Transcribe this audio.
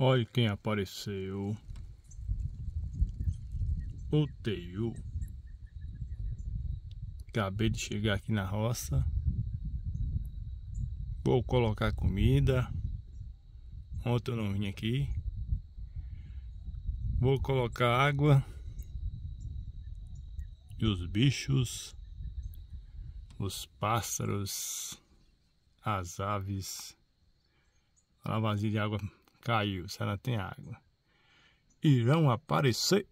Olha quem apareceu. O Teiu. Acabei de chegar aqui na roça. Vou colocar comida. Ontem eu não vim aqui. Vou colocar água. E os bichos, os pássaros, as aves. A vasilha de água Caiu, se ela tem água. Irão aparecer.